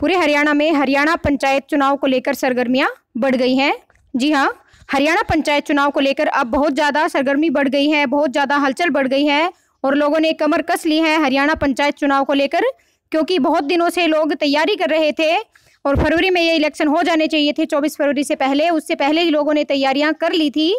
पूरे हरियाणा में हरियाणा पंचायत चुनाव को लेकर सरगर्मियां बढ़ गई हैं जी हाँ हरियाणा पंचायत चुनाव को लेकर अब बहुत ज़्यादा सरगर्मी बढ़ गई है बहुत ज़्यादा हलचल बढ़ गई है और लोगों ने कमर कस ली है हरियाणा पंचायत चुनाव को लेकर क्योंकि बहुत दिनों से लोग तैयारी कर रहे थे और फरवरी में ये इलेक्शन हो जाने चाहिए थे चौबीस फरवरी से पहले उससे पहले ही लोगों ने तैयारियां कर ली थी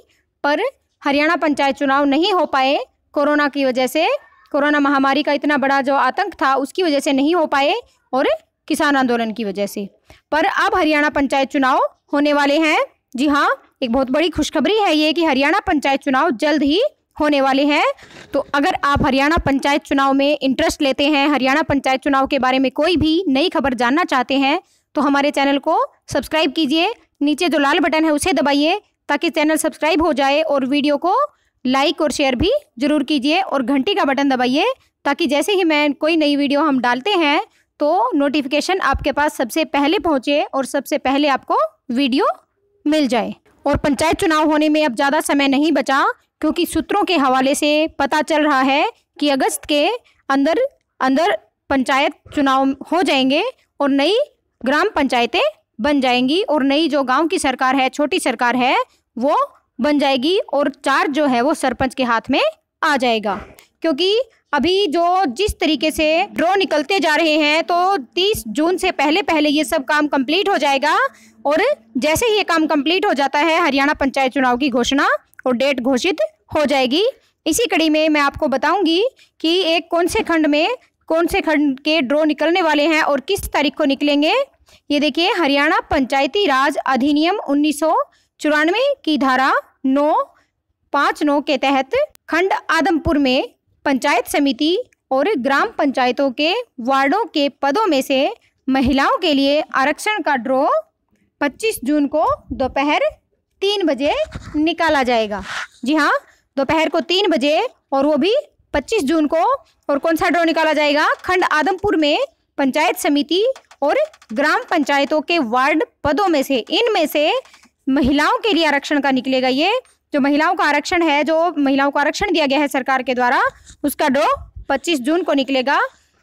पर हरियाणा पंचायत चुनाव नहीं हो पाए कोरोना की वजह से कोरोना महामारी का इतना बड़ा जो आतंक था उसकी वजह से नहीं हो पाए और किसान आंदोलन की वजह से पर अब हरियाणा पंचायत चुनाव होने वाले हैं जी हाँ एक बहुत बड़ी खुशखबरी है ये कि हरियाणा पंचायत चुनाव जल्द ही होने वाले हैं तो अगर आप हरियाणा पंचायत चुनाव में इंटरेस्ट लेते हैं हरियाणा पंचायत चुनाव के बारे में कोई भी नई खबर जानना चाहते हैं तो हमारे चैनल को सब्सक्राइब कीजिए नीचे जो लाल बटन है उसे दबाइए ताकि चैनल सब्सक्राइब हो जाए और वीडियो को लाइक और शेयर भी जरूर कीजिए और घंटी का बटन दबाइए ताकि जैसे ही मैं कोई नई वीडियो हम डालते हैं तो नोटिफिकेशन आपके पास सबसे पहले पहुँचे और सबसे पहले आपको वीडियो मिल जाए और पंचायत चुनाव होने में अब ज़्यादा समय नहीं बचा क्योंकि सूत्रों के हवाले से पता चल रहा है कि अगस्त के अंदर अंदर पंचायत चुनाव हो जाएंगे और नई ग्राम पंचायतें बन जाएंगी और नई जो गांव की सरकार है छोटी सरकार है वो बन जाएगी और चार्ज जो है वो सरपंच के हाथ में आ जाएगा क्योंकि अभी जो जिस तरीके से ड्रोन निकलते जा रहे हैं तो 30 जून से पहले पहले ये सब काम कंप्लीट हो जाएगा और जैसे ही ये काम कंप्लीट हो जाता है हरियाणा पंचायत चुनाव की घोषणा और डेट घोषित हो जाएगी इसी कड़ी में मैं आपको बताऊंगी कि एक कौन से खंड में कौन से खंड के ड्रोन निकलने वाले हैं और किस तारीख को निकलेंगे ये देखिए हरियाणा पंचायती राज अधिनियम उन्नीस की धारा नौ पाँच नौ के तहत खंड आदमपुर में पंचायत समिति और ग्राम पंचायतों के वार्डों के पदों में से महिलाओं के लिए आरक्षण का ड्रॉ 25 जून को दोपहर तीन बजे निकाला जाएगा जी हाँ दोपहर को तीन बजे और वो भी 25 जून को और कौन सा ड्रॉ निकाला जाएगा खंड आदमपुर में पंचायत समिति और ग्राम पंचायतों के वार्ड पदों में से इनमें से महिलाओं के लिए आरक्षण का निकलेगा ये जो महिलाओं का आरक्षण है जो महिलाओं को आरक्षण दिया गया है सरकार के द्वारा उसका डो 25 जून को निकलेगा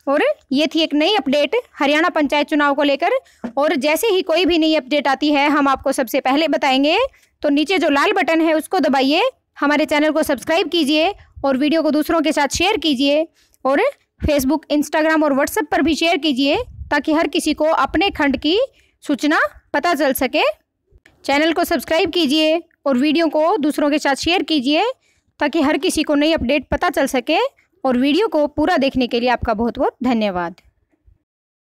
और ये थी एक नई अपडेट हरियाणा पंचायत चुनाव को लेकर और जैसे ही कोई भी नई अपडेट आती है हम आपको सबसे पहले बताएंगे तो नीचे जो लाल बटन है उसको दबाइए हमारे चैनल को सब्सक्राइब कीजिए और वीडियो को दूसरों के साथ शेयर कीजिए और फेसबुक इंस्टाग्राम और व्हाट्सएप पर भी शेयर कीजिए ताकि हर किसी को अपने खंड की सूचना पता चल सके चैनल को सब्सक्राइब कीजिए और वीडियो को दूसरों के साथ शेयर कीजिए ताकि हर किसी को नई अपडेट पता चल सके और वीडियो को पूरा देखने के लिए आपका बहुत बहुत धन्यवाद